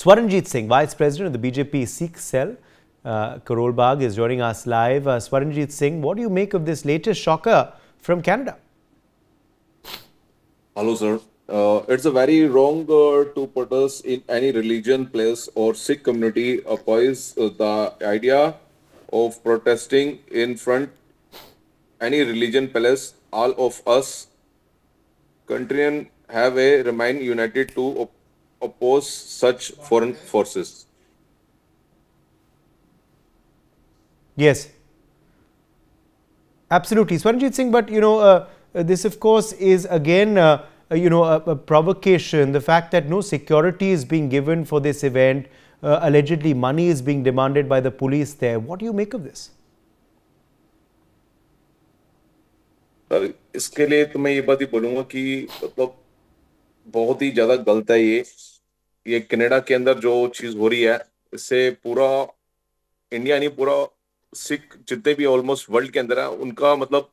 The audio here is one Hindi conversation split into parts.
Swaranjit Singh, Vice President of the BJP Sikh Cell, uh, Karol Bagh is joining us live. Uh, Swaranjit Singh, what do you make of this latest shocker from Canada? Hello, sir. Uh, it's a very wrong uh, to put us in any religion, place, or Sikh community oppose uh, uh, the idea of protesting in front any religion, place. All of us, countrymen, have a remain united to oppose such foreign forces. Yes, absolutely. Swaranjit Singh, but you know, uh, uh, this of course is again, uh, uh, you know, a, a, provocation. The fact that no security is being given for this event, uh, allegedly money is being demanded by the police there. What do you make of this? Sir इसके लिए तो मैं ये बात ही बोलूँगा कि मतलब बहुत ही ज़्यादा गलत है ये ये कनाडा के अंदर जो चीज हो रही है इससे पूरा इंडिया नहीं पूरा सिख जितने भी ऑलमोस्ट वर्ल्ड के अंदर है उनका मतलब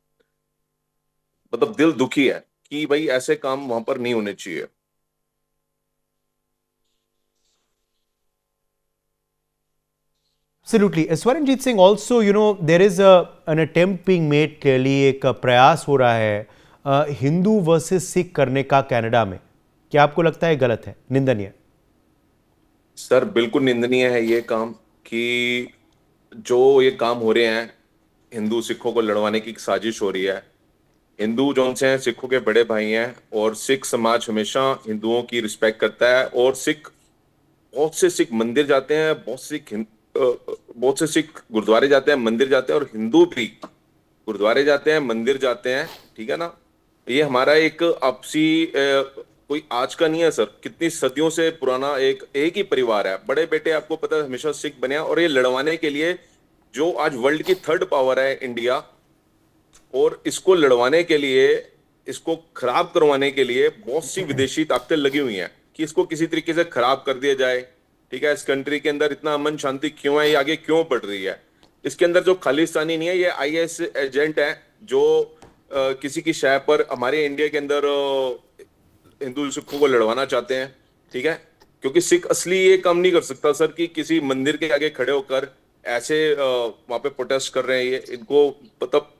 मतलब दिल दुखी है कि भाई ऐसे काम वहां पर नहीं होने चाहिए Absolutely. स्वरणजीत Singh, also, you know, there is a, an attempt being made clearly, एक प्रयास हो रहा है हिंदू वर्सेस सिख करने का कनाडा में क्या आपको लगता है गलत है निंदनीय सर बिल्कुल निंदनीय है ये काम कि जो ये काम हो रहे हैं हिंदू सिखों को लड़वाने की साजिश हो रही है हिंदू जो उनसे हैं सिखों के बड़े भाई हैं और सिख समाज हमेशा हिंदुओं की रिस्पेक्ट करता है और सिख बहुत से सिख मंदिर जाते हैं बहुत सिख बहुत से सिख गुरुद्वारे जाते हैं मंदिर जाते हैं और हिंदू भी गुरुद्वारे जाते हैं मंदिर जाते हैं ठीक है ना ये हमारा एक आपसी कोई आज का नहीं है सर कितनी सदियों से पुराना एक एक ही परिवार है बड़े बेटे आपको पता है हमेशा सिख बने और ये लड़वाने के लिए जो आज वर्ल्ड की थर्ड पावर है इंडिया और इसको लड़वाने के लिए इसको खराब करवाने के लिए बहुत सी विदेशी ताकतें लगी हुई हैं कि इसको किसी तरीके से खराब कर दिया जाए ठीक है इस कंट्री के अंदर इतना अमन शांति क्यों है ये आगे क्यों बढ़ रही है इसके अंदर जो खालिस्तानी नहीं है ये आईएस एजेंट है जो आ, किसी की शय पर हमारे इंडिया के अंदर आ, हिंदू सिखों को लड़वाना चाहते हैं ठीक है क्योंकि सिख असली ये काम नहीं कर सकता सर कि किसी मंदिर के आगे खड़े होकर ऐसे वहां पे प्रोटेस्ट कर रहे हैं ये इनको मतलब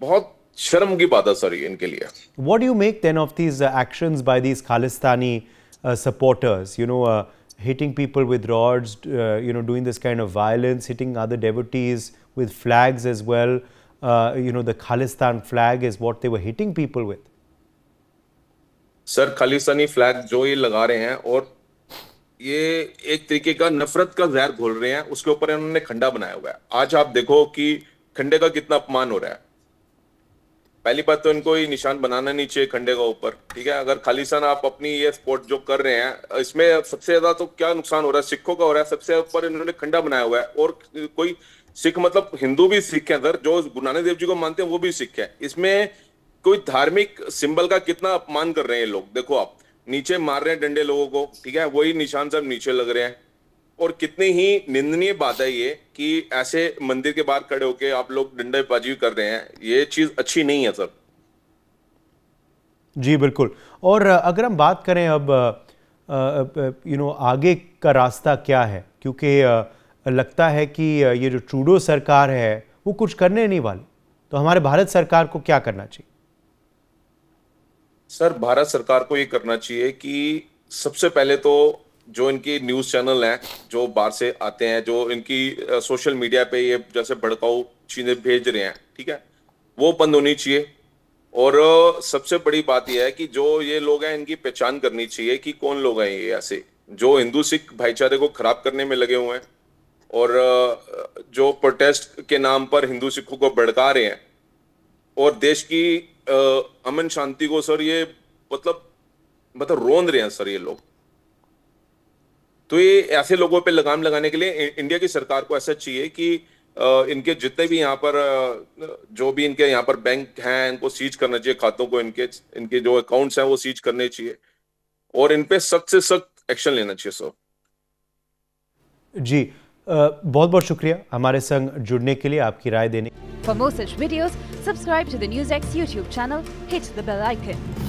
बहुत शर्म की बात है सर इनके लिए what do make then of these action by these Khalistani supporters you know hitting people with rods you know doing this kind of violence hitting other deities with flags as well you know the Khalistan flag is what they were hitting people with sir Khalistani flag जो ये लगा रहे हैं और ये एक तरीके का नफरत का जहर घोल रहे हैं उसके ऊपर इन्होंने खंडा बनाया हुआ है आज आप देखो कि खंडे का कितना अपमान हो रहा है पहली बात तो इनको ये निशान बनाना नहीं चाहिए खंडे का ऊपर ठीक है अगर खालिस्तान आप अपनी ये स्पोर्ट जो कर रहे हैं इसमें सबसे ज्यादा तो क्या नुकसान हो रहा है सिखों का हो रहा है सबसे ऊपर इन्होंने खंडा बनाया हुआ है और कोई सिख मतलब हिंदू भी सिख है सर जो गुरु नानक देव जी को मानते हैं वो भी सिख है इसमें कोई धार्मिक सिंबल का कितना अपमान कर रहे हैं लोग देखो आप नीचे मार रहे हैं डंडे लोगों को ठीक है वही निशान सब नीचे लग रहे हैं और कितनी ही निंदनीय बात है ये कि ऐसे मंदिर के बाहर खड़े होके आप लोग डंडेबाजी कर रहे हैं ये चीज अच्छी नहीं है सर जी बिल्कुल और अगर हम बात करें अब यू नो आगे का रास्ता क्या है क्योंकि लगता है कि ये जो ट्रूडो सरकार है वो कुछ करने नहीं वाली तो हमारे भारत सरकार को क्या करना चाहिए सर भारत सरकार को ये करना चाहिए कि सबसे पहले तो जो इनकी न्यूज चैनल हैं जो बाहर से आते हैं जो इनकी सोशल मीडिया पे ये जैसे भड़काऊ चीजें भेज रहे हैं ठीक है वो बंद होनी चाहिए और सबसे बड़ी बात यह है कि जो ये लोग हैं इनकी पहचान करनी चाहिए कि कौन लोग हैं ये ऐसे जो हिंदू सिख भाईचारे को खराब करने में लगे हुए हैं और जो प्रोटेस्ट के नाम पर हिंदू सिखों को भड़का रहे हैं और देश की अमन शांति को सर ये मतलब मतलब रोंद रहे हैं सर ये लोग तो ये ऐसे लोगों पे लगाम लगाने के लिए इंडिया की सरकार को ऐसा चाहिए कि इनके जितने भी यहाँ पर जो भी इनके यहाँ पर बैंक हैं इनको सीज करना चाहिए खातों को इनके इनके जो अकाउंट्स हैं वो सीज करने चाहिए और इनपे सख्त से सख्त एक्शन लेना चाहिए सर जी बहुत बहुत शुक्रिया हमारे संग जुड़ने के लिए आपकी राय देने for more such videos subscribe to the news X YouTube channel hit the bell icon